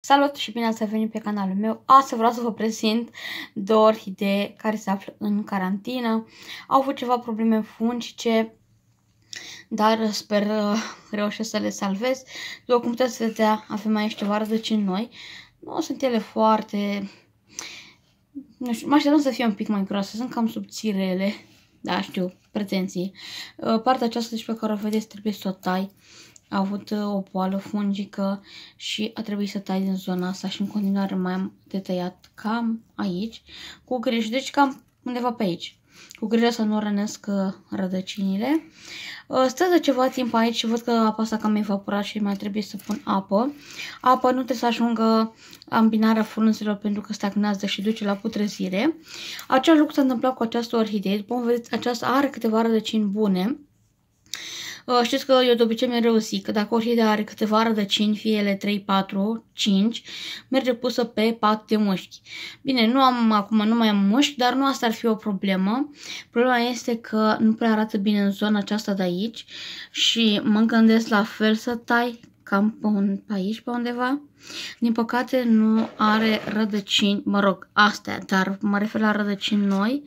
Salut și bine ați venit pe canalul meu. Astăzi vreau să vă prezint două orhidee care se află în carantină. Au avut ceva probleme funcice, dar sper uh, reușesc să le salvez. După cum puteți vedea, avem aici ceva rădăcini noi. Nu sunt ele foarte... Nu știu, mă așteptam să fie un pic mai groase, sunt cam subțirele. Da, știu, pretenții. Uh, partea aceasta deci pe care o vedeți trebuie să o tai a avut uh, o poală fungică și a trebuit să tai din zona asta și în continuare mai am de tăiat cam aici, cu grijă, deci cam undeva pe aici. Cu grijă să nu rănesc uh, rădăcinile. Uh, stă de ceva timp aici și văd că apa asta cam evaporat și mai trebuie să pun apă. Apa nu trebuie să ajungă ambinarea frunzelor pentru că stagnează și duce la putrezire. Acel lucru s-a întâmplat cu această orhidee. După cum vedeți, aceasta are câteva rădăcini bune Uh, știți că eu de obicei mereu zic că dacă orhidea are câteva rădăcini, fie ele 3, 4, 5, merge pusă pe pat de mușchi. Bine, nu am acum, nu mai am mușchi, dar nu asta ar fi o problemă. Problema este că nu prea arată bine în zona aceasta de aici și mă gândesc la fel să tai cam pe, un, pe aici, pe undeva. Din păcate nu are rădăcini, mă rog, astea, dar mă refer la rădăcini noi,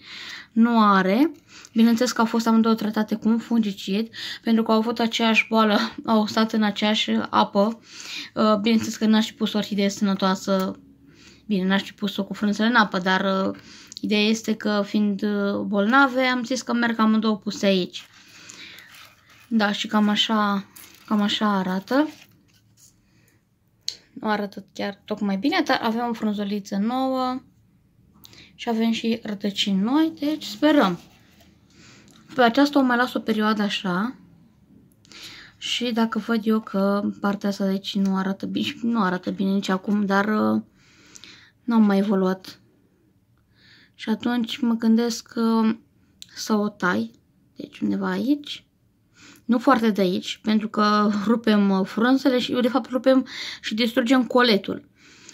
nu are. Bineînțeles că au fost amândouă tratate cu un fungicid, pentru că au avut aceeași boală, au stat în aceeași apă. Uh, bineînțeles că n-aș fi pus o orhidee sănătoasă, bine, n-aș fi pus-o cu frunzele în apă, dar uh, ideea este că fiind uh, bolnave, am zis că merg amândouă puse aici. Da, și cam așa, cam așa arată nu arată chiar tocmai bine, dar avem o frunzoliță nouă și avem și rădăcini noi, deci sperăm. Pe aceasta o mai las o perioadă așa și dacă văd eu că partea asta de aici nu arată bine, nu arată bine nici acum, dar uh, nu am mai evoluat. Și atunci mă gândesc că să o tai, deci undeva aici, nu foarte de aici, pentru că rupem uh, frunzele și de fapt rupem și distrugem coletul.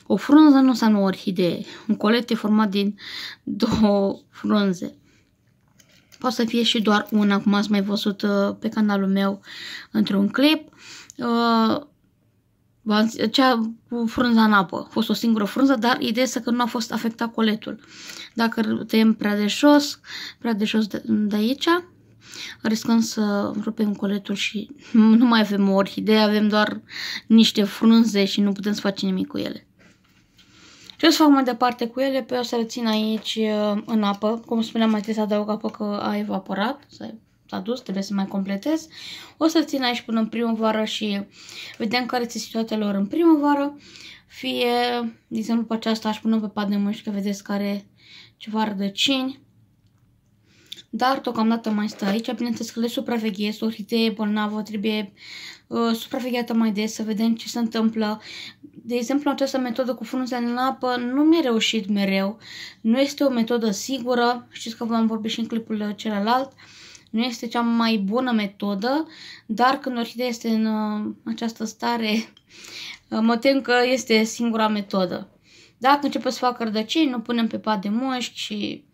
O frunză nu înseamnă o orhidee. Un colet e format din două frunze. Poate să fie și doar una, cum ați mai văzut uh, pe canalul meu într-un clip. Uh, cea cu frunza în apă. A fost o singură frunză, dar ideea este că nu a fost afectat coletul. Dacă tăiem prea de jos, prea de jos de, de aici, riscăm să rupem coletul și nu mai avem o orhidee, avem doar niște frunze și nu putem să facem nimic cu ele. Ce o să fac mai departe cu ele? Pe o să le țin aici uh, în apă. Cum spuneam, mai trebuie să adaug apă că a evaporat, s-a dus, trebuie să mai completez. O să țin aici până în primăvară și vedem care este situația lor în primăvară. Fie, de exemplu, pe aceasta aș pune pe pat de mâini că vedeți care ceva rădăcini dar deocamdată mai stă aici. Bineînțeles că le supraveghez, o idee bolnavă trebuie uh, supravegheată mai des, să vedem ce se întâmplă. De exemplu, această metodă cu frunzele în apă nu mi-a reușit mereu. Nu este o metodă sigură, știți că v-am vorbit și în clipul celălalt. Nu este cea mai bună metodă, dar când orhidea este în uh, această stare, uh, mă tem că este singura metodă. Dacă începe să facă rădăcini, nu punem pe pat de mușchi și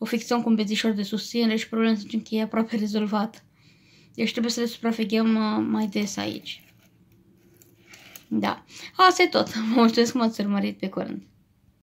o ficțiune cu un bezișor de susținere și problema sunt încheie aproape rezolvat. Deci trebuie să le supraveghem uh, mai des aici. Da. Asta e tot. Mulțumesc că m-ați urmărit pe curând.